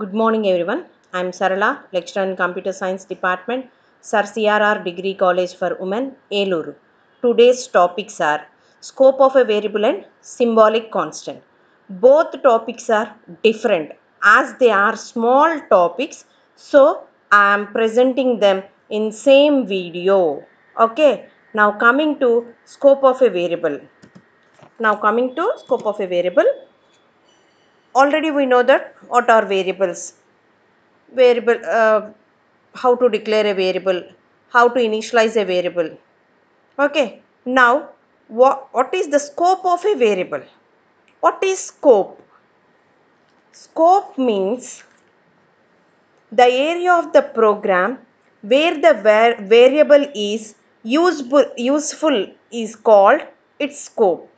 Good morning everyone. I am Sarala, lecturer in Computer Science Department, Sir CRR Degree College for Women, Eluru. Today's topics are scope of a variable and symbolic constant. Both topics are different as they are small topics so I am presenting them in same video. Okay. Now coming to scope of a variable. Now coming to scope of a variable already we know that what are variables. Variable, uh, how to declare a variable, how to initialize a variable. Okay, now what, what is the scope of a variable? What is scope? Scope means the area of the program where the variable is useful, useful is called its scope.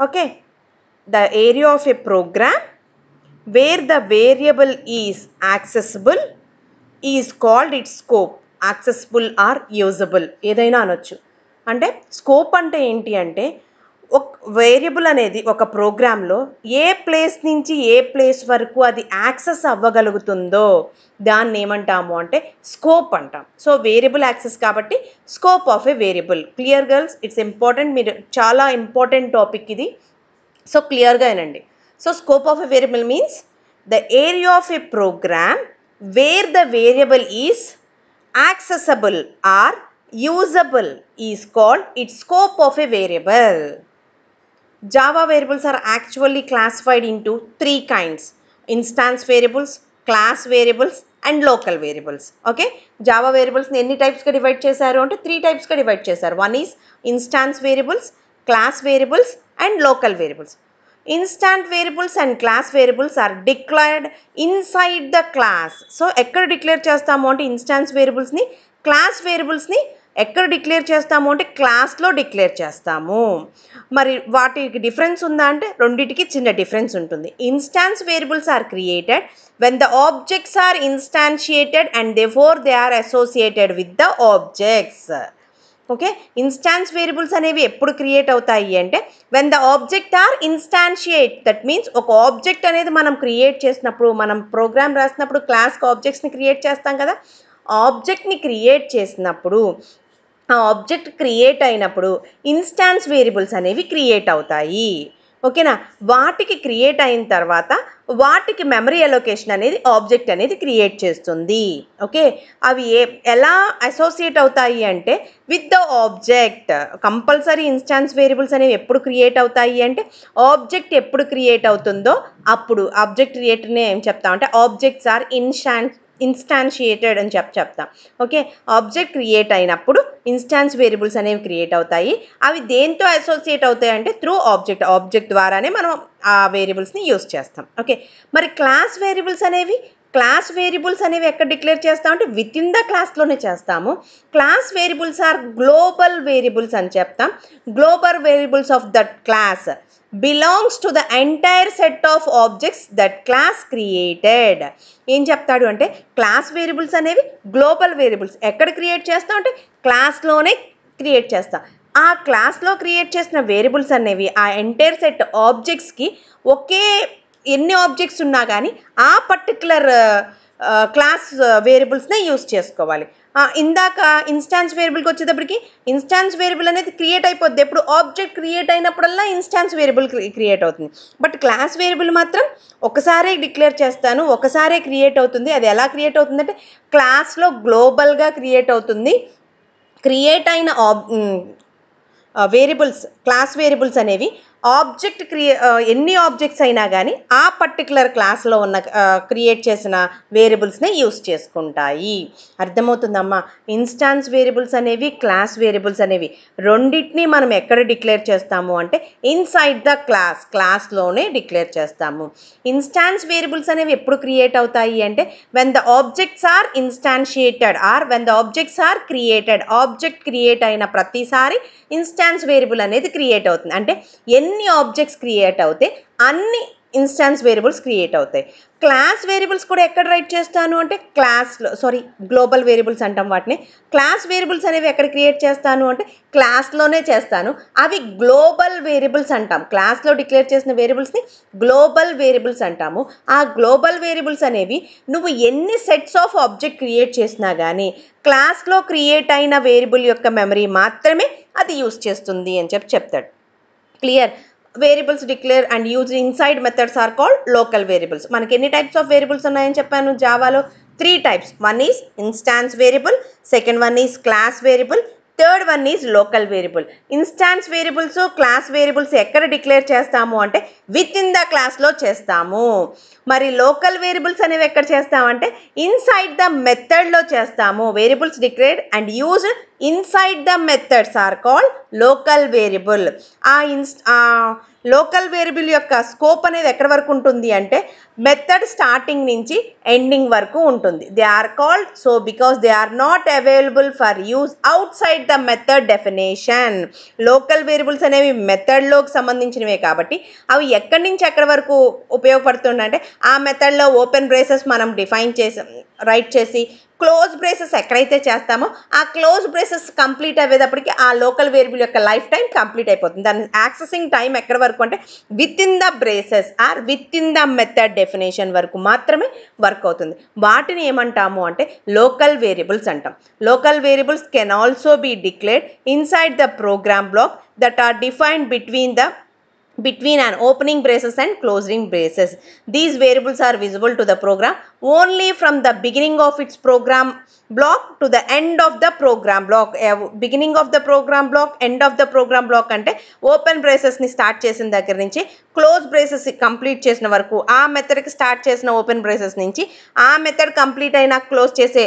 Okay, the area of a program where the variable is accessible is called it scope accessible or usable ఏదైనా అనొచ్చు అంటే scope అంటే ఏంటి అంటే ఒక variable అనేది ఒక ప్రోగ్రాంలో ఏ ప్లేస్ నుంచి ఏ ప్లేస్ వరకు అది యాక్సెస్ అవ్వగలుగుతుందో దాన్ని ఏమంటాము అంటే స్కోప్ అంటాం సో వేరియబుల్ యాక్సెస్ కాబట్టి scope of a variable clear girls it's important మీరు చాలా ఇంపార్టెంట్ టాపిక్ ఇది సో క్లియర్గా వినండి so scope of a variable means the area of a program where the variable is accessible or usable is called it scope of a variable Java variables are actually classified into three kinds instance variables class variables and local variables okay Java వేరియబుల్స్ని ఎన్ని టైప్స్గా divide చేశారు అంటే three టైప్స్గా divide చేశారు one is instance variables class variables and local variables Instant variables and class variables are declared inside the class so ఎక్కడ declare చేస్తాము అంటే ఇన్స్టాన్స్ వేరియబుల్స్ని క్లాస్ వేరియబుల్స్ని ఎక్కడ డిక్లేర్ చేస్తాము అంటే క్లాస్లో డిక్లేర్ చేస్తాము మరి వాటికి డిఫరెన్స్ ఉందా అంటే రెండింటికి చిన్న డిఫరెన్స్ ఉంటుంది instance variables are created when the objects are instantiated and they for they are associated with the objects okay instance variables అనేవి ఎప్పుడు క్రియేట్ అవుతాయి అంటే when the object are instantiate that means ఒక ఆబ్జెక్ట్ అనేది మనం create చేసినప్పుడు మనం programme రాసినప్పుడు క్లాస్కి ఆబ్జెక్ట్స్ని క్రియేట్ చేస్తాం కదా ఆబ్జెక్ట్ని క్రియేట్ చేసినప్పుడు ఆ ఆబ్జెక్ట్ క్రియేట్ అయినప్పుడు ఇన్స్టాన్స్ వేరియబుల్స్ అనేవి క్రియేట్ అవుతాయి ఓకేనా వాటికి క్రియేట్ అయిన తర్వాత వాటికి మెమరీ అలొకేషన్ అనేది ఆబ్జెక్ట్ అనేది క్రియేట్ చేస్తుంది ఓకే అవి ఏ ఎలా అసోసియేట్ అవుతాయి అంటే with the object compulsory instance variables అనేవి ఎప్పుడు క్రియేట్ అవుతాయి అంటే ఆబ్జెక్ట్ ఎప్పుడు క్రియేట్ అవుతుందో అప్పుడు ఆబ్జెక్ట్ క్రియేటర్ని ఏం చెప్తామంటే ఆబ్జెక్ట్స్ ఆర్ ఇన్స్టాన్స్ ఇన్స్టాన్షియేటెడ్ అని చెప్ చెప్తాం ఓకే ఆబ్జెక్ట్ క్రియేట్ అయినప్పుడు ఇన్స్టాన్స్ వేరియబుల్స్ అనేవి క్రియేట్ అవుతాయి అవి దేంతో అసోసియేట్ అవుతాయి అంటే త్రూ ఆబ్జెక్ట్ ఆబ్జెక్ట్ ద్వారానే మనం ఆ వేరియబుల్స్ని యూస్ చేస్తాం ఓకే మరి క్లాస్ వేరియబుల్స్ అనేవి క్లాస్ వేరియబుల్స్ అనేవి ఎక్కడ డిక్లేర్ చేస్తామంటే విత్ ఇన్ ద క్లాస్లోనే చేస్తాము class variables are global variables అని చెప్తాం global variables of that class belongs to the entire set of objects that class created ఏం చెప్తాడు అంటే క్లాస్ వేరియబుల్స్ అనేవి గ్లోబల్ వేరియబుల్స్ ఎక్కడ క్రియేట్ చేస్తాం అంటే క్లాస్లోనే క్రియేట్ చేస్తాం ఆ క్లాస్లో క్రియేట్ చేసిన వేరియబుల్స్ అనేవి ఆ ఎంటైర్ సెట్ ఆబ్జెక్ట్స్కి ఒకే ఎన్ని ఆబ్జెక్ట్స్ ఉన్నా కానీ ఆ పర్టికులర్ క్లాస్ వేరియబుల్స్నే యూస్ చేసుకోవాలి ఇందాక ఇన్స్టాన్స్ వేరియబుల్కి వచ్చేటప్పటికి ఇన్స్టాన్స్ వేరియబుల్ అనేది క్రియేట్ అయిపోద్ది ఎప్పుడు ఆబ్జెక్ట్ క్రియేట్ అయినప్పుడల్లా ఇన్స్టాన్స్ వేరియబుల్ క్రియేట్ అవుతుంది బట్ క్లాస్ వేరియబుల్ మాత్రం ఒకసారే డిక్లేర్ చేస్తాను ఒకసారే క్రియేట్ అవుతుంది అది ఎలా క్రియేట్ అవుతుందంటే క్లాస్లో గ్లోబల్గా క్రియేట్ అవుతుంది క్రియేట్ అయిన ఆబ్ వేరియబుల్స్ క్లాస్ వేరియబుల్స్ అనేవి ఆబ్జెక్ట్ క్రియే ఎన్ని ఆబ్జెక్ట్స్ అయినా కానీ ఆ పర్టికులర్ క్లాస్లో ఉన్న క్రియేట్ చేసిన వేరియబుల్స్నే యూస్ చేసుకుంటాయి అర్థమవుతుందమ్మా ఇన్స్టాన్స్ వేరియబుల్స్ అనేవి క్లాస్ వేరియబుల్స్ అనేవి రెండింటిని మనం ఎక్కడ డిక్లేర్ చేస్తాము అంటే ఇన్సైడ్ ద క్లాస్ క్లాస్లోనే డిక్లేర్ చేస్తాము ఇన్స్టాన్స్ వేరియబుల్స్ అనేవి ఎప్పుడు క్రియేట్ అవుతాయి అంటే when the objects are instantiated or when the objects are created object create అయిన ప్రతిసారి ఇన్స్టాన్స్ వేరియబుల్ అనేది క్రియేట్ అవుతుంది అంటే ఎన్ని ఎన్ని ఆబ్జెక్ట్స్ క్రియేట్ అవుతే అన్ని ఇన్స్టాన్స్ వేరియబుల్స్ క్రియేట్ అవుతాయి క్లాస్ వేరియబుల్స్ కూడా ఎక్కడ రైట్ చేస్తాను అంటే క్లాస్లో సారీ గ్లోబల్ వేరియబుల్స్ అంటాం వాటిని క్లాస్ వేరియబుల్స్ అనేవి ఎక్కడ క్రియేట్ చేస్తాను అంటే క్లాస్లోనే చేస్తాను అవి గ్లోబల్ వేరియబుల్స్ అంటాం క్లాస్లో డిక్లేర్ చేసిన వేరియబుల్స్ని గ్లోబల్ వేరియబుల్స్ అంటాము ఆ గ్లోబల్ వేరియబుల్స్ అనేవి నువ్వు ఎన్ని సెట్స్ ఆఫ్ ఆబ్జెక్ట్ క్రియేట్ చేసినా కానీ క్లాస్లో క్రియేట్ అయిన వేరియబుల్ యొక్క మెమరీ మాత్రమే అది యూస్ చేస్తుంది అని చెప్పి చెప్తాడు clear variables declare and use inside methods are called local variables మనకి ఎన్ని టైప్స్ ఆఫ్ వేరియబుల్స్ ఉన్నాయని చెప్పాను జావాలో three types one is instance variable second one is class variable third one is local variable instance variables class variables ఎక్కడ declare చేస్తాము అంటే within the క్లాస్లో చేస్తాము మరి లోకల్ వేరియబుల్స్ అనేవి ఎక్కడ చేస్తామంటే ఇన్సైడ్ ద మెథడ్లో చేస్తాము variables declared and use inside the methods are called local variable ఆ ఇన్స్ లోకల్ వేరియబుల్ యొక్క స్కోప్ అనేది ఎక్కడి వరకు ఉంటుంది అంటే మెథడ్ స్టార్టింగ్ నుంచి ఎండింగ్ వరకు ఉంటుంది they are called so because they are not available for use outside the method definition local variables అనేవి మెథడ్లోకి సంబంధించినవే కాబట్టి అవి ఎక్కడి నుంచి ఎక్కడ వరకు ఉపయోగపడుతుందంటే ఆ మెథడ్లో ఓపెన్ బ్రేసెస్ మనం డిఫైన్ చేసి రైట్ చేసి క్లోజ్ బ్రేసెస్ ఎక్కడైతే చేస్తామో ఆ క్లోజ్ బ్రేసెస్ కంప్లీట్ అయ్యేటప్పటికి ఆ లోకల్ వేరియబుల్ యొక్క లైఫ్ టైం కంప్లీట్ అయిపోతుంది దాని యాక్సెసింగ్ టైం ఎక్కడ వరకు అంటే within the braces or within the method definition వరకు మాత్రమే వర్క్ అవుతుంది వాటిని ఏమంటాము అంటే లోకల్ వేరియబుల్స్ అంటాం local variables can also be declared inside the program block that are defined between the between an opening braces and closing braces. These variables are visible to the program only from the beginning of its program block to the end of the program block. Beginning of the program block, end of the program block అంటే open బ్రేసెస్ని start చేసిన దగ్గర నుంచి close braces complete చేసిన వరకు ఆ మెథడ్కి start చేసిన ఓపెన్ బ్రేసెస్ నుంచి ఆ మెథడ్ కంప్లీట్ అయినా క్లోజ్ చేసే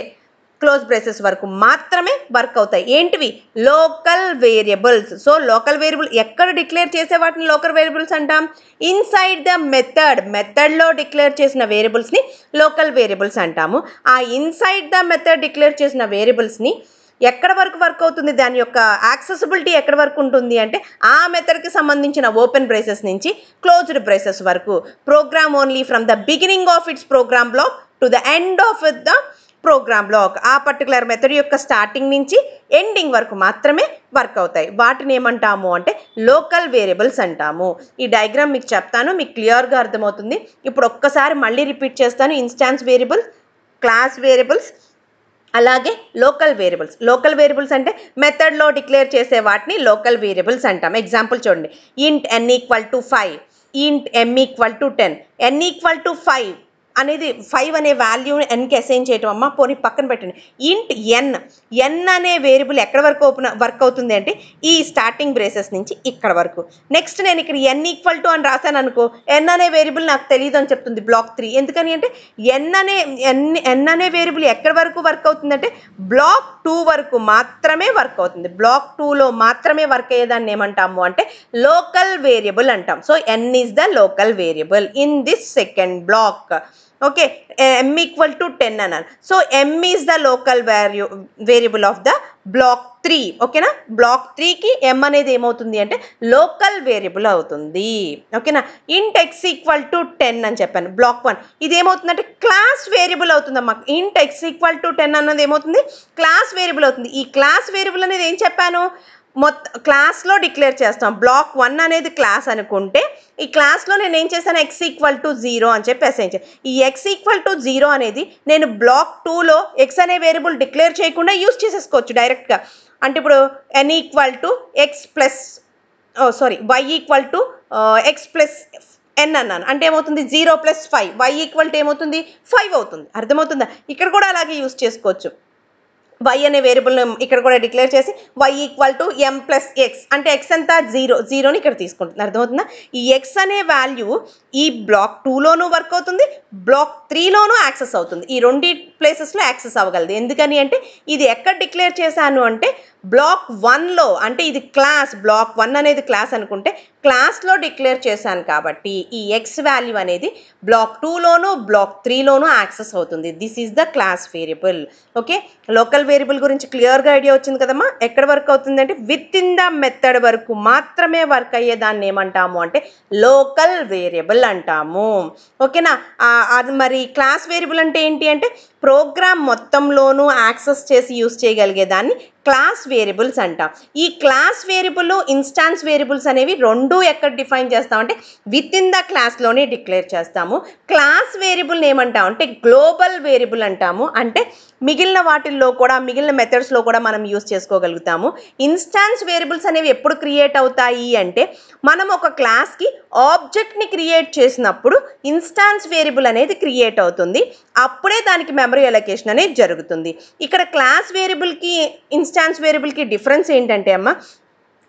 క్లోజ్ బ్రేసెస్ వరకు మాత్రమే వర్క్ అవుతాయి ఏంటివి local variables so local variable ఎక్కడ డిక్లేర్ చేసే వాటిని లోకల్ వేరియబుల్స్ అంటాం ఇన్సైడ్ ద మెథడ్ మెథడ్లో డిక్లేర్ చేసిన వేరియబుల్స్ని లోకల్ వేరియబుల్స్ అంటాము ఆ ఇన్సైడ్ ద మెథడ్ డిక్లేర్ చేసిన వేరియబుల్స్ని ఎక్కడ వరకు వర్క్ అవుతుంది దాని యొక్క యాక్సెసిబిలిటీ ఎక్కడ వరకు ఉంటుంది అంటే ఆ మెథడ్కి సంబంధించిన ఓపెన్ బ్రేసెస్ నుంచి క్లోజ్డ్ బ్రేసెస్ వరకు program only from the beginning of its program block to the end of the program block ఆ పర్టికులర్ మెథడ్ యొక్క స్టార్టింగ్ నుంచి ఎండింగ్ వరకు మాత్రమే వర్క్ అవుతాయి వాటిని ఏమంటాము అంటే లోకల్ వేరియబుల్స్ అంటాము ఈ డయాగ్రామ్ మీకు చెప్తాను మీకు క్లియర్గా అర్థమవుతుంది ఇప్పుడు ఒక్కసారి మళ్ళీ రిపీట్ చేస్తాను ఇన్స్టాన్స్ వేరియబుల్స్ క్లాస్ వేరియబుల్స్ అలాగే లోకల్ వేరియబుల్స్ లోకల్ వేరియబుల్స్ అంటే మెథడ్లో డిక్లేర్ చేసే వాటిని లోకల్ వేరియబుల్స్ అంటాం ఎగ్జాంపుల్ చూడండి ఇంట్ ఎన్ equal to five int M equal to ten N equal to five అనేది ఫైవ్ అనే వాల్యూని ఎన్కి అసైన్ చేయటం అమ్మ పోనీ పక్కన పెట్టండి ఇంట్ ఎన్ ఎన్ అనే వేరియబుల్ ఎక్కడ వరకు ఓపెన్ వర్క్ అవుతుంది అంటే ఈ స్టార్టింగ్ బ్రేసెస్ నుంచి ఇక్కడ వరకు నెక్స్ట్ నేను ఇక్కడ ఎన్ ఈక్వల్ టు అని రాశాను అనుకో ఎన్ అనే వేరియబుల్ నాకు తెలియదు అని చెప్తుంది బ్లాక్ త్రీ ఎందుకని అంటే ఎన్ అనే ఎన్ ఎన్ అనే వేరియబుల్ ఎక్కడ వరకు వర్క్ అవుతుందంటే బ్లాక్ టూ వరకు మాత్రమే వర్క్ అవుతుంది బ్లాక్ టూలో మాత్రమే వర్క్ అయ్యేదాన్ని ఏమంటాము అంటే లోకల్ వేరియబుల్ అంటాం so N is the local variable in this second block okay M equal to ten అన్నారు so M is the local value variable of the block three ఓకేనా block త్రీకి M అనేది ఏమవుతుంది అంటే లోకల్ వేరియబుల్ అవుతుంది ఓకేనా ఇంట్ ఎక్స్ ఈక్వల్ టు టెన్ అని చెప్పాను బ్లాక్ వన్ ఇది ఏమవుతుందంటే క్లాస్ వేరియబుల్ అమ్మా ఇంట్ ఎక్స్ ఈక్వల్ టు టెన్ అన్నది ఏమవుతుంది క్లాస్ వేరియబుల్ అవుతుంది ఈ క్లాస్ వేరియబుల్ అనేది ఏం చెప్పాను మొత్త క్లాస్లో డిక్లేర్ చేస్తాం బ్లాక్ వన్ అనేది క్లాస్ అనుకుంటే ఈ క్లాస్లో నేను ఏం చేశాను ఎక్స్ ఈక్వల్ టు జీరో అని చెప్పి అసైన్ ఈ ఎక్స్ ఈక్వల్ టు జీరో అనేది నేను బ్లాక్ టూలో ఎక్స్ అనే వేరియబుల్ డిక్లేర్ చేయకుండా యూస్ చేసేసుకోవచ్చు డైరెక్ట్గా అంటే ఇప్పుడు N equal to X plus sorry Y equal to X plus N అన్నాను అంటే ఏమవుతుంది zero plus five Y equal to ఏమవుతుంది ఫైవ్ అవుతుంది అర్థమవుతుందా ఇక్కడ కూడా అలాగే యూస్ చేసుకోవచ్చు వై అనే వేరియబుల్ని ఇక్కడ కూడా డిక్లేర్ చేసి Y equal to M plus X అంటే ఎక్స్ అంతా జీరో జీరోని ఇక్కడ తీసుకుంటుంది అర్థమవుతుందా ఈ ఎక్స్ అనే వాల్యూ ఈ బ్లాక్ టూలోనూ వర్క్ అవుతుంది బ్లాక్ త్రీలోనూ యాక్సెస్ అవుతుంది ఈ రెండు ప్లేసెస్లో యాక్సెస్ అవ్వగలదు ఎందుకని అంటే ఇది ఎక్కడ డిక్లేర్ చేశాను అంటే బ్లాక్ వన్లో అంటే ఇది క్లాస్ బ్లాక్ వన్ అనేది క్లాస్ అనుకుంటే క్లాస్లో డిక్లేర్ చేశాను కాబట్టి ఈ ఎక్స్ వాల్యూ అనేది బ్లాక్ టూలోనూ బ్లాక్ త్రీలోనూ యాక్సెస్ అవుతుంది this is the class variable okay local variable గురించి క్లియర్గా ఐడియా వచ్చింది కదమ్మా ఎక్కడ వర్క్ అవుతుందంటే విత్ ఇన్ ద మెథడ్ వరకు మాత్రమే వర్క్ అయ్యే దాన్ని ఏమంటాము అంటే లోకల్ వేరియబుల్ అంటాము ఓకేనా అది మరి క్లాస్ వేరియబుల్ అంటే ఏంటి అంటే ప్రోగ్రామ్ మొత్తంలోనూ యాక్సెస్ చేసి యూస్ చేయగలిగేదాన్ని క్లాస్ వేరియబుల్స్ అంటాం ఈ క్లాస్ వేరియబుల్ ఇన్స్టాన్స్ వేరియబుల్స్ అనేవి రెండు ఎక్కడ డిఫైన్ చేస్తామంటే విత్ ఇన్ ద క్లాస్లోనే డిక్లేర్ చేస్తాము క్లాస్ వేరియబుల్ని ఏమంటాం అంటే గ్లోబల్ వేరియబుల్ అంటాము అంటే మిగిలిన వాటిల్లో కూడా మిగిలిన మెథడ్స్లో కూడా మనం యూస్ చేసుకోగలుగుతాము ఇన్స్టాన్స్ వేరియబుల్స్ అనేవి ఎప్పుడు క్రియేట్ అవుతాయి అంటే మనం ఒక క్లాస్కి ఆబ్జెక్ట్ని క్రియేట్ చేసినప్పుడు ఇన్స్టాన్స్ వేరియబుల్ అనేది క్రియేట్ అవుతుంది అప్పుడే దానికి మెమరీ ఎలొకేషన్ అనేది జరుగుతుంది ఇక్కడ క్లాస్ వేరియబుల్కి ఇన్స్ ఇన్స్టాన్స్ వేరియబుల్కి డిఫరెన్స్ ఏంటంటే అమ్మ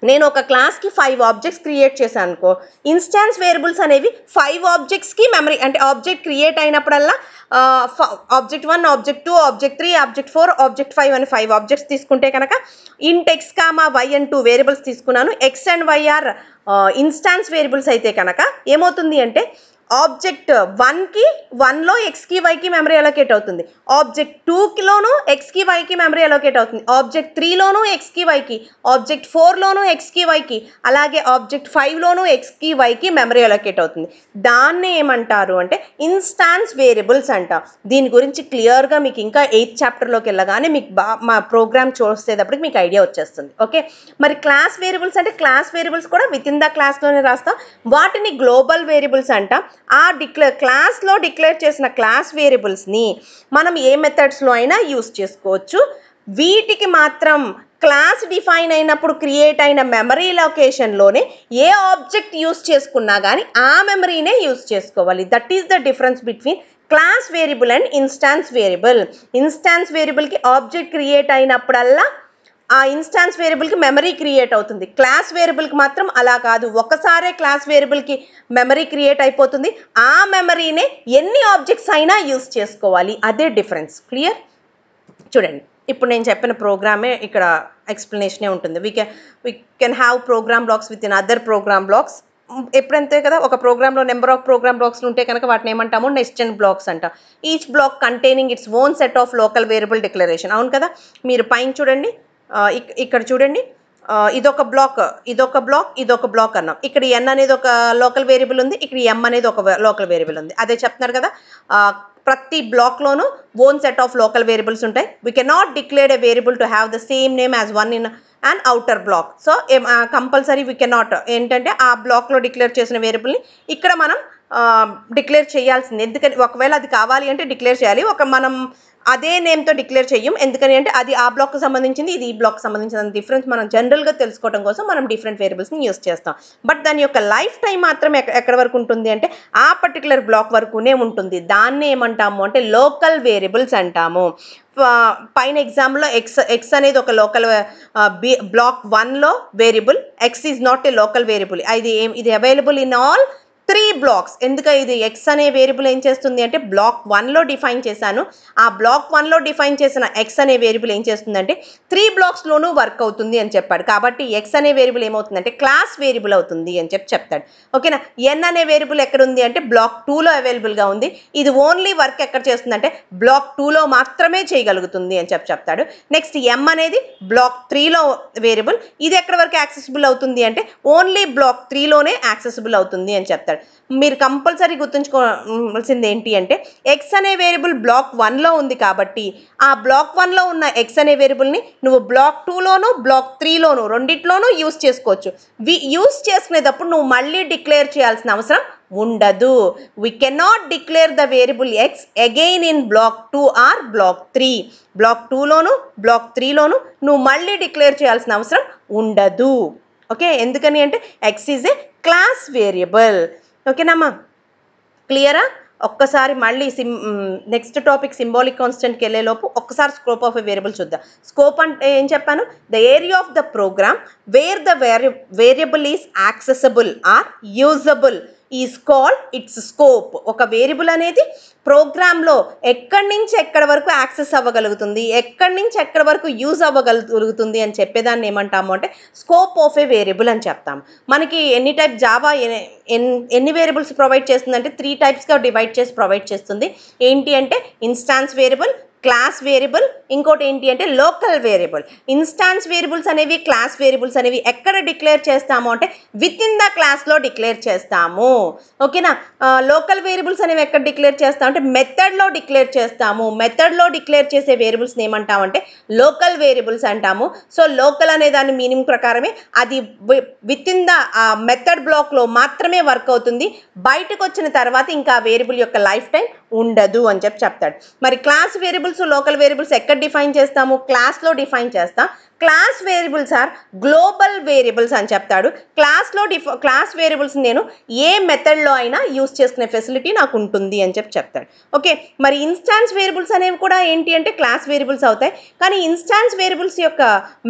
నేను ఒక క్లాస్కి ఫైవ్ ఆబ్జెక్ట్స్ క్రియేట్ చేశాను అనుకో ఇన్స్టాన్స్ వేరియబుల్స్ అనేవి ఫైవ్ ఆబ్జెక్ట్స్కి మెమరీ అంటే ఆబ్జెక్ట్ క్రియేట్ అయినప్పుడల్లా object one object two object three object four object five అని ఫైవ్ ఆబ్జెక్ట్స్ తీసుకుంటే కనుక int X comma Y and two variables తీసుకున్నాను X and Y are instance variables అయితే కనుక ఏమవుతుంది అంటే ఆబ్జెక్ట్ వన్కి వన్లో ఎక్స్కి వైకి మెమరీ అలొకేట్ అవుతుంది ఆబ్జెక్ట్ టూకిలోనూ ఎక్స్కి వైకి మెమరీ అలొకేట్ అవుతుంది ఆబ్జెక్ట్ త్రీలోనూ ఎక్స్కి వైకి ఆబ్జెక్ట్ ఫోర్లోనూ ఎక్స్కి వైకి అలాగే ఆబ్జెక్ట్ ఫైవ్లోనూ ఎక్స్కి వైకి మెమరీ అలొకేట్ అవుతుంది దాన్ని ఏమంటారు అంటే ఇన్స్టాన్స్ వేరియబుల్స్ అంట దీని గురించి క్లియర్గా మీకు ఇంకా ఎయిత్ చాప్టర్లోకి వెళ్ళగానే మీకు బా మా ప్రోగ్రామ్ చూసేటప్పటికి మీకు ఐడియా వచ్చేస్తుంది ఓకే మరి క్లాస్ వేరియబుల్స్ అంటే క్లాస్ వేరియబుల్స్ కూడా విత్ ఇన్ ద క్లాస్లోనే రాస్తాం వాటిని గ్లోబల్ వేరియబుల్స్ అంట ఆ డిక్లేర్ క్లాస్లో డిక్లేర్ చేసిన క్లాస్ వేరియబుల్స్ని మనం ఏ మెథడ్స్లో అయినా యూస్ చేసుకోవచ్చు వీటికి మాత్రం క్లాస్ డిఫైన్ అయినప్పుడు క్రియేట్ అయిన మెమరీ లొకేషన్లోనే ఏ ఆబ్జెక్ట్ యూస్ చేసుకున్నా కానీ ఆ మెమరీనే యూస్ చేసుకోవాలి that is the difference between class variable and instance variable instance వేరియబుల్కి ఆబ్జెక్ట్ క్రియేట్ అయినప్పుడల్లా ఆ ఇన్స్టాన్స్ వేరియబుల్కి మెమరీ క్రియేట్ అవుతుంది క్లాస్ వేరియబుల్కి మాత్రం అలా కాదు ఒకసారే క్లాస్ వేరియబుల్కి మెమరీ క్రియేట్ అయిపోతుంది ఆ మెమరీనే ఎన్ని ఆబ్జెక్ట్స్ అయినా యూస్ చేసుకోవాలి అదే డిఫరెన్స్ క్లియర్ చూడండి ఇప్పుడు నేను చెప్పిన ప్రోగ్రామే ఇక్కడ ఎక్స్ప్లెనేషనే ఉంటుంది we can we can have program blocks within other program blocks ఎప్పుడంతే కదా ఒక ప్రోగ్రామ్లో నెంబర్ ఆఫ్ ప్రోగ్రామ్ బ్లాక్స్ ఉంటే కనుక వాటిని ఏమంటాము నెస్టెన్ బ్లాక్స్ అంట each block containing its own set of local variable declaration అవును కదా మీరు పైన చూడండి ఇక్కడ చూడండి ఇదొక బ్లాక్ ఇదొక బ్లాక్ ఇదొక బ్లాక్ అన్నాం ఇక్కడ ఎన్ అనేది ఒక లోకల్ వేరియబుల్ ఉంది ఇక్కడ ఎం అనేది ఒక లోకల్ వేరియబుల్ ఉంది అదే చెప్తున్నారు కదా ప్రతి బ్లాక్లోనూ own set of local variables ఉంటాయి we cannot declare a variable to have the same name as one in and outer block so compulsory we cannot ఏంటంటే ఆ బ్లాక్లో డిక్లేర్ చేసిన వేరియబుల్ని ఇక్కడ మనం డిక్లేర్ చేయాల్సింది ఎందుకంటే ఒకవేళ అది కావాలి అంటే డిక్లేర్ చేయాలి ఒక మనం అదే నేమ్తో డిక్లేర్ చేయం ఎందుకని అంటే అది ఆ బ్లాక్కి సంబంధించింది ఇది ఈ బ్లాక్కి సంబంధించిన డిఫరెన్స్ మనం జనరల్గా తెలుసుకోవడం కోసం మనం డిఫరెంట్ వేరియబుల్స్ని యూస్ చేస్తాం బట్ దాని యొక్క లైఫ్ టైం మాత్రం ఎక్కడ వరకు ఉంటుంది అంటే ఆ పర్టికులర్ బ్లాక్ వరకునే ఉంటుంది దాన్ని ఏమంటాము అంటే లోకల్ వేరియబుల్స్ అంటాము పైన ఎగ్జామ్లో ఎక్స్ ఎక్స్ అనేది ఒక లోకల్ బి బ్లాక్ వన్లో variable x is not a local variable ఇది ఇది available in all three blocks ఎందుక ఇది ఎక్స్ అనే వేరియబుల్ ఏం చేస్తుంది అంటే బ్లాక్ వన్లో డిఫైన్ చేశాను ఆ బ్లాక్ వన్లో డిఫైన్ చేసిన ఎక్స్ అనే వేరియబుల్ ఏం చేస్తుందంటే త్రీ బ్లాక్స్లోనూ వర్క్ అవుతుంది అని చెప్పాడు కాబట్టి ఎక్స్ అనే వేరియబుల్ ఏమవుతుందంటే క్లాస్ వేరియబుల్ అవుతుంది అని చెప్పి చెప్తాడు ఓకేనా ఎన్ అనే వేరియబుల్ ఎక్కడ ఉంది అంటే బ్లాక్ టూలో అవైలబుల్గా ఉంది ఇది ఓన్లీ వర్క్ ఎక్కడ చేస్తుందంటే బ్లాక్ టూలో మాత్రమే చేయగలుగుతుంది అని చెప్పి చెప్తాడు నెక్స్ట్ ఎం అనేది బ్లాక్ త్రీలో వేరియబుల్ ఇది ఎక్కడ వరకు యాక్సెసిబుల్ అవుతుంది అంటే ఓన్లీ బ్లాక్ త్రీలోనే యాక్సెసిబుల్ అవుతుంది అని చెప్తాడు చేస్తాడు మీరు కంపల్సరీ గుర్తుంచుకోవాల్సింది ఏంటి అంటే ఎక్స్ అనే వేరియబుల్ బ్లాక్ వన్లో ఉంది కాబట్టి ఆ బ్లాక్ వన్లో ఉన్న ఎక్స్ అనే వేరియబుల్ని నువ్వు బ్లాక్ టూలోను బ్లాక్ త్రీలోను రెండిట్లోనూ యూస్ చేసుకోవచ్చు వి యూస్ చేసుకునేటప్పుడు నువ్వు మళ్ళీ డిక్లేర్ చేయాల్సిన అవసరం ఉండదు we cannot declare the variable x again in block two or block three block టూలోను బ్లాక్ త్రీలోను నువ్వు మళ్ళీ డిక్లేర్ చేయాల్సిన అవసరం ఉండదు ఓకే ఎందుకని అంటే x is a class variable ఓకేనమ్మా క్లియరా ఒక్కసారి మళ్ళీ సిమ్ నెక్స్ట్ టాపిక్ సింబాలిక్ కాన్స్టెంట్కి వెళ్ళే లోపు ఒక్కసారి స్కోప్ ఆఫ్ ఎ వేరియబుల్ చూద్దాం స్కోప్ అంటే ఏం చెప్పాను the area of the program where the variable is accessible or usable is called it's scope ఒక వేరియబుల్ అనేది ప్రోగ్రాంలో ఎక్కడి నుంచి ఎక్కడ వరకు యాక్సెస్ అవ్వగలుగుతుంది ఎక్కడి నుంచి ఎక్కడ వరకు యూజ్ అవ్వగలుగుతుంది అని చెప్పేదాన్ని ఏమంటాము అంటే స్కోప్ ఆఫ్ ఏ వేరియబుల్ అని చెప్తాం మనకి ఎన్ని టైప్ జావా ఎన్ని వేరియబుల్స్ ప్రొవైడ్ చేస్తుందంటే త్రీ టైప్స్గా డివైడ్ చేసి ప్రొవైడ్ చేస్తుంది ఏంటి అంటే ఇన్స్టాన్స్ వేరియబుల్ క్లాస్ వేరియబుల్ ఇంకోటి ఏంటి అంటే లోకల్ వేరియబుల్ ఇన్స్టాన్స్ వేరియబుల్స్ అనేవి క్లాస్ వేరియబుల్స్ అనేవి ఎక్కడ డిక్లేర్ చేస్తాము అంటే విత్ ఇన్ ద క్లాస్లో డిక్లేర్ చేస్తాము ఓకేనా లోకల్ వేరియబుల్స్ అనేవి ఎక్కడ డిక్లేర్ చేస్తాము అంటే మెథడ్లో డిక్లేర్ చేస్తాము మెథడ్లో డిక్లేర్ చేసే వేరియబుల్స్ని ఏమంటామంటే లోకల్ వేరియబుల్స్ అంటాము సో లోకల్ అనే దాని మీనింగ్ ప్రకారమే అది విత్ ఇన్ ద మెథడ్ బ్లాక్లో మాత్రమే వర్క్ అవుతుంది బయటకు వచ్చిన తర్వాత ఇంకా వేరియబుల్ యొక్క లైఫ్ టైం ఉండదు అని చెప్పి చెప్తాడు మరి class variable variables local variables ఎక్కడ డిఫైన్ చేస్తాము క్లాస్లో డిఫైన్ చేస్తాం class variables are global variables అని చెప్తాడు క్లాస్లో డిఫ క్లాస్ వేరియబుల్స్ నేను ఏ మెథడ్లో అయినా యూస్ చేసుకునే ఫెసిలిటీ నాకు ఉంటుంది అని చెప్పి చెప్తాడు ఓకే మరి ఇన్స్టాన్స్ వేరియబుల్స్ అనేవి కూడా ఏంటి అంటే క్లాస్ వేరియబుల్స్ అవుతాయి కానీ ఇన్స్టాన్స్ వేరియబుల్స్ యొక్క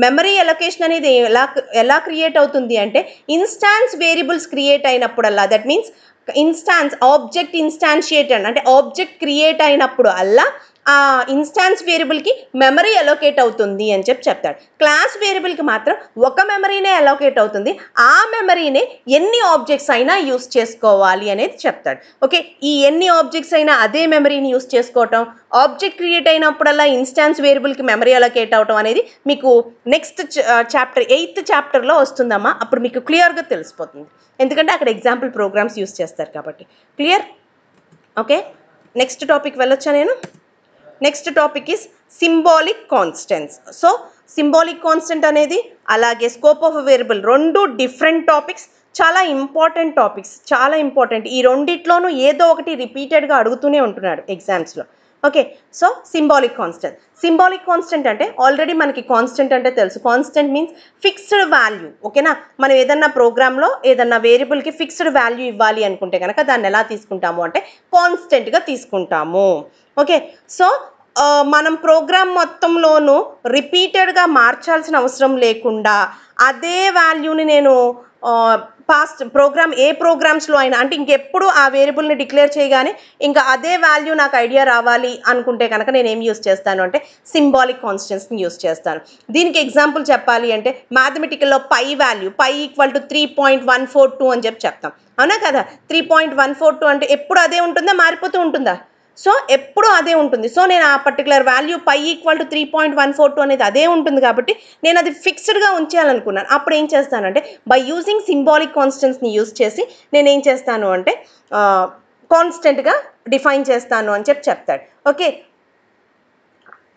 మెమరీ ఎలొకేషన్ అనేది ఎలా ఎలా క్రియేట్ అవుతుంది అంటే ఇన్స్టాన్స్ వేరియబుల్స్ క్రియేట్ అయినప్పుడల్లా that means instance object instantiate అంటే ఆబ్జెక్ట్ క్రియేట్ అయినప్పుడు అల్లా ఆ ఇన్స్టాన్స్ వేరియబుల్కి మెమరీ అలోకేట్ అవుతుంది అని చెప్పి చెప్తాడు క్లాస్ వేరియబుల్కి మాత్రం ఒక మెమరీనే అలోకేట్ అవుతుంది ఆ మెమరీనే ఎన్ని ఆబ్జెక్ట్స్ అయినా యూస్ చేసుకోవాలి అనేది చెప్తాడు ఓకే ఈ ఎన్ని ఆబ్జెక్ట్స్ అయినా అదే మెమరీని యూస్ చేసుకోవటం ఆబ్జెక్ట్ క్రియేట్ అయినప్పుడల్లా ఇన్స్టాన్స్ వేరియబుల్కి మెమరీ అలోకేట్ అవటం అనేది మీకు నెక్స్ట్ చాప్టర్ ఎయిత్ చాప్టర్లో వస్తుందమ్మా అప్పుడు మీకు క్లియర్గా తెలిసిపోతుంది ఎందుకంటే అక్కడ ఎగ్జాంపుల్ ప్రోగ్రామ్స్ యూస్ చేస్తారు కాబట్టి క్లియర్ ఓకే నెక్స్ట్ టాపిక్ వెళ్ళొచ్చా నేను next topic is symbolic constants so symbolic constant అనేది అలాగే స్కోప్ ఆఫ్ వేరియబుల్ రెండు డిఫరెంట్ టాపిక్స్ చాలా ఇంపార్టెంట్ టాపిక్స్ చాలా ఇంపార్టెంట్ ఈ రెండిట్లోనూ ఏదో ఒకటి రిపీటెడ్గా అడుగుతూనే ఉంటున్నాడు ఎగ్జామ్స్లో okay so symbolic constant symbolic constant అంటే ఆల్రెడీ మనకి కాన్స్టెంట్ అంటే తెలుసు కాన్స్టెంట్ మీన్స్ ఫిక్స్డ్ వాల్యూ ఓకేనా మనం ఏదన్నా ప్రోగ్రామ్లో ఏదన్నా వేరియబుల్కి ఫిక్స్డ్ వాల్యూ ఇవ్వాలి అనుకుంటే కనుక దాన్ని ఎలా తీసుకుంటాము అంటే కాన్స్టెంట్గా తీసుకుంటాము ఓకే సో మనం ప్రోగ్రామ్ మొత్తంలోనూ రిపీటెడ్గా మార్చాల్సిన అవసరం లేకుండా అదే వాల్యూని నేను పాస్ట్ ప్రోగ్రామ్ ఏ ప్రోగ్రామ్స్లో అయినా అంటే ఇంకెప్పుడు ఆ వేరియబుల్ని డిక్లేర్ చేయగానే ఇంకా అదే వాల్యూ నాకు ఐడియా రావాలి అనుకుంటే కనుక నేను ఏం యూస్ చేస్తాను అంటే సింబాలిక్ కాన్స్టెన్స్ని యూస్ చేస్తాను దీనికి ఎగ్జాంపుల్ చెప్పాలి అంటే మ్యాథమెటికల్లో pi value pi equal to three point one four two అని చెప్పి చెప్తాం అవునా కదా three point one four two అంటే ఎప్పుడు అదే ఉంటుందా మారిపోతూ ఉంటుందా సో ఎప్పుడూ అదే ఉంటుంది సో నేను ఆ particular value pi equal to three point one four two అనేది అదే ఉంటుంది కాబట్టి నేను అది ఫిక్స్డ్గా ఉంచేయాలనుకున్నాను అప్పుడు ఏం చేస్తానంటే బై యూజింగ్ సింబాలిక్ కాన్స్టెంట్స్ని యూజ్ చేసి నేను ఏం చేస్తాను అంటే కాన్స్టెంట్గా డిఫైన్ చేస్తాను అని చెప్పి చెప్తాడు ఓకే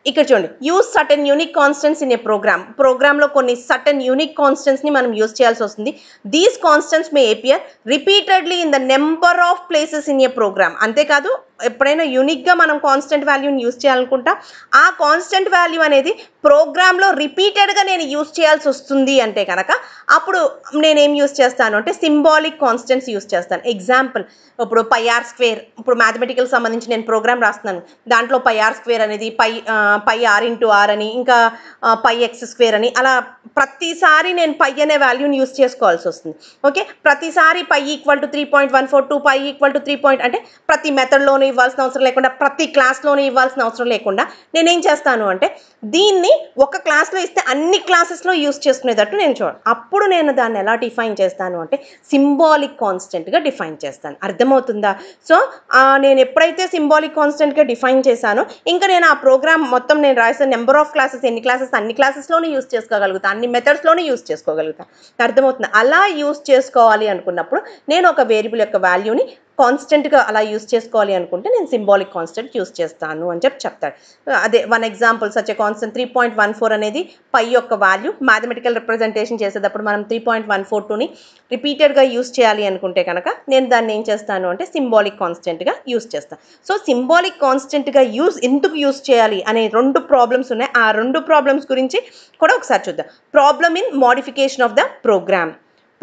ఇక్కడ చూడండి use certain unique constants in a program ప్రోగ్రామ్లో కొన్ని సటన్ యూనిక్ కాన్స్టెంట్స్ని మనం యూజ్ చేయాల్సి వస్తుంది these constants may appear repeatedly in the number of places in a program అంతేకాదు ఎప్పుడైనా యూనిక్గా మనం కాన్స్టెంట్ వ్యాల్యూని యూస్ చేయాలనుకుంటా ఆ కాన్స్టెంట్ వ్యాల్యూ అనేది ప్రోగ్రామ్లో రిపీటెడ్గా నేను యూస్ చేయాల్సి వస్తుంది అంటే కనుక అప్పుడు నేనేం యూస్ చేస్తాను అంటే సింబాలిక్ కాన్స్టెంట్స్ యూస్ చేస్తాను ఎగ్జాంపుల్ ఇప్పుడు పైఆర్ స్క్వేర్ ఇప్పుడు మ్యాథమెటికల్ సంబంధించి నేను ప్రోగ్రామ్ రాస్తున్నాను దాంట్లో పై ఆర్ స్క్వేర్ అనేది pi pi r into r అని ఇంకా పై ఎక్స్ స్క్వేర్ అని అలా ప్రతిసారి నేను పై అనే వాల్యూని యూస్ చేసుకోవాల్సి వస్తుంది ఓకే ప్రతిసారి pi equal to three point one four two pi equal to three point అంటే ప్రతి మెథడ్లోని క్లాస్లోనే ఇవ్వాల్సిన అవసరం లేకుండా ప్రతి క్లాస్లోనూ ఇవ్వాల్సిన అవసరం లేకుండా నేనేం చేస్తాను అంటే దీన్ని ఒక క్లాస్లో ఇస్తే అన్ని క్లాసెస్లో యూస్ చేసుకునేటట్టు నేను చూడ అప్పుడు నేను దాన్ని ఎలా డిఫైన్ చేస్తాను అంటే సింబాలిక్ కాన్స్టెంట్గా డిఫైన్ చేస్తాను అర్థమవుతుందా సో నేను ఎప్పుడైతే సింబాలిక్ కాన్స్టెంట్గా డిఫైన్ చేశానో ఇంకా నేను ఆ ప్రోగ్రామ్ మొత్తం నేను రాసిన నెంబర్ ఆఫ్ క్లాసెస్ ఎన్ని క్లాసెస్ అన్ని క్లాసెస్లోనే యూస్ చేసుకోగలుగుతాను అన్ని మెథడ్స్లోనే యూస్ చేసుకోగలుగుతాను అర్థమవుతుంది అలా యూస్ చేసుకోవాలి అనుకున్నప్పుడు నేను ఒక వేరియబుల్ యొక్క వాల్యూని కాన్స్టెంట్గా అలా యూస్ చేసుకోవాలి అనుకుంటే నేను సింబాలిక్ కాన్స్టెంట్ యూస్ చేస్తాను అని చెప్పి చెప్తాడు అదే one example such constant three point one four అనేది పై యొక్క వాల్యూ మ్యాథమెటికల్ రిప్రజెంటేషన్ చేసేటప్పుడు మనం త్రీ పాయింట్ వన్ ఫోర్ టూని రిపీటెడ్గా యూస్ చేయాలి అనుకుంటే కనుక నేను దాన్ని ఏం చేస్తాను అంటే సింబాలిక్ కాన్స్టెంట్గా యూస్ చేస్తాను సో సింబాలిక్ కాన్స్టెంట్గా యూస్ ఎందుకు యూస్ చేయాలి అనే రెండు ప్రాబ్లమ్స్ ఉన్నాయి ఆ రెండు ప్రాబ్లమ్స్ గురించి కూడా ఒకసారి చూద్దాం problem in modification of the program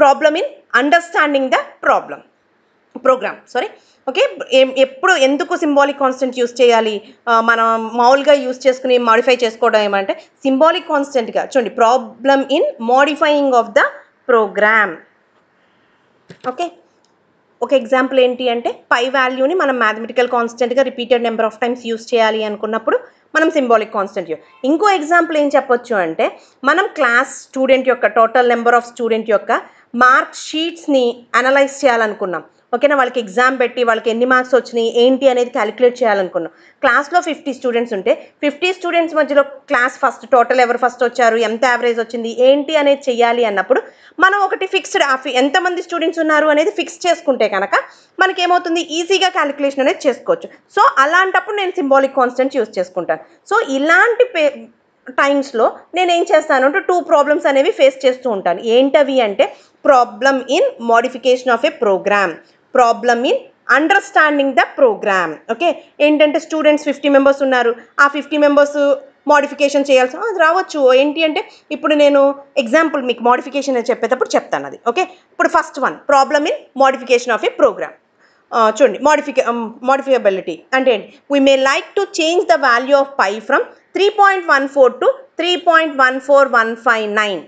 problem in understanding the problem program sorry okay ఎప్పుడు ఎందుకు సింబాలిక్ కాన్స్టెంట్ యూస్ చేయాలి మనం మామూలుగా యూస్ చేసుకుని మాడిఫై చేసుకోవడం ఏమంటే సింబాలిక్ కాన్స్టెంట్గా చూడండి problem in modifying of the program okay ఒక ఎగ్జాంపుల్ ఏంటి అంటే పై వాల్యూని మనం మ్యాథమెటికల్ కాన్స్టెంట్గా repeated number of times use చేయాలి అనుకున్నప్పుడు మనం సింబాలిక్ కాన్స్టెంట్ ఇంకో ఎగ్జాంపుల్ ఏం చెప్పొచ్చు అంటే మనం క్లాస్ స్టూడెంట్ యొక్క టోటల్ నెంబర్ ఆఫ్ స్టూడెంట్ యొక్క మార్క్ షీట్స్ని అనలైజ్ చేయాలనుకున్నాం ఓకేనా వాళ్ళకి ఎగ్జామ్ పెట్టి వాళ్ళకి ఎన్ని మార్క్స్ వచ్చినాయి ఏంటి అనేది క్యాలిక్యులేట్ చేయాలనుకున్నాం క్లాస్లో ఫిఫ్టీ స్టూడెంట్స్ ఉంటే ఫిఫ్టీ స్టూడెంట్స్ మధ్యలో క్లాస్ ఫస్ట్ టోటల్ ఎవరు ఫస్ట్ వచ్చారు ఎంత యావరేజ్ వచ్చింది ఏంటి అనేది చెయ్యాలి అన్నప్పుడు మనం ఒకటి ఫిక్స్డ్ ఎంతమంది స్టూడెంట్స్ ఉన్నారు అనేది ఫిక్స్ చేసుకుంటే కనుక మనకేమవుతుంది ఈజీగా క్యాలిక్యులేషన్ అనేది చేసుకోవచ్చు సో అలాంటప్పుడు నేను సింబాలిక్ కాన్స్టెంట్ యూస్ చేసుకుంటాను సో ఇలాంటి పే టైమ్స్లో నేను ఏం చేస్తాను అంటే టూ ప్రాబ్లమ్స్ అనేవి ఫేస్ చేస్తూ ఉంటాను ఏంటవి అంటే problem in modification of a program problem in understanding the program okay ఏంటంటే స్టూడెంట్స్ ఫిఫ్టీ మెంబర్స్ ఉన్నారు ఆ ఫిఫ్టీ మెంబర్స్ మోడిఫికేషన్ చేయాల్సి అది రావచ్చు ఏంటి అంటే ఇప్పుడు నేను ఎగ్జాంపుల్ మీకు మోడిఫికేషన్ అని చెప్పేటప్పుడు చెప్తాను అది ఓకే ఇప్పుడు first one problem in modification of a program చూడండి మోడిఫికే మోడిఫికబిలిటీ um, అంటే we may like to change the value of pi from three point one four to three point one four one five nine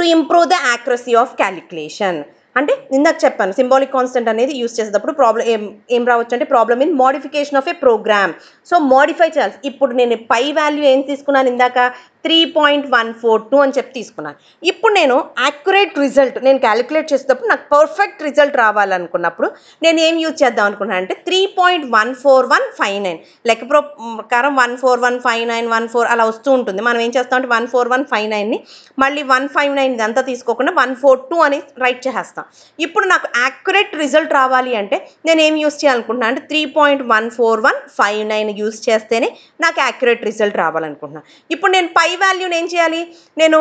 to improve the accuracy of calculation అంటే ఇందాక చెప్పాను symbolic constant అనేది use చేసేటప్పుడు problem ఏం ఏం రావచ్చు అంటే problem in modification of a program so modify చేయాలి ఇప్పుడు నేను పై వాల్యూ ఏం తీసుకున్నాను ఇందాక three point one four two అని చెప్పి తీసుకున్నాను ఇప్పుడు నేను యాక్యురేట్ రిజల్ట్ నేను క్యాలిక్యులేట్ చేసేటప్పుడు నాకు పర్ఫెక్ట్ రిజల్ట్ రావాలనుకున్నప్పుడు నేను ఏం యూజ్ చేద్దాం అనుకున్నాను అంటే three point one four one five nine లెక్క ప్రకారం one four one five nine one four అలా వస్తూ ఉంటుంది మనం ఏం చేస్తామంటే వన్ ఫోర్ వన్ ఫైవ్ నైన్ని మళ్ళీ వన్ ఫైవ్ నైన్ ఇదంతా తీసుకోకుండా వన్ ఫోర్ టూ అని రైట్ చేసేస్తాం ఇప్పుడు నాకు యాక్యురేట్ రిజల్ట్ రావాలి అంటే నేను ఏం యూజ్ చేయాలనుకుంటున్నాను అంటే three point one four one five nine use చేస్తేనే నాకు యాక్యురేట్ రిజల్ట్ రావాలనుకుంటున్నాను ఇప్పుడు నేను పై వాల్యూని ఏం చేయాలి నేను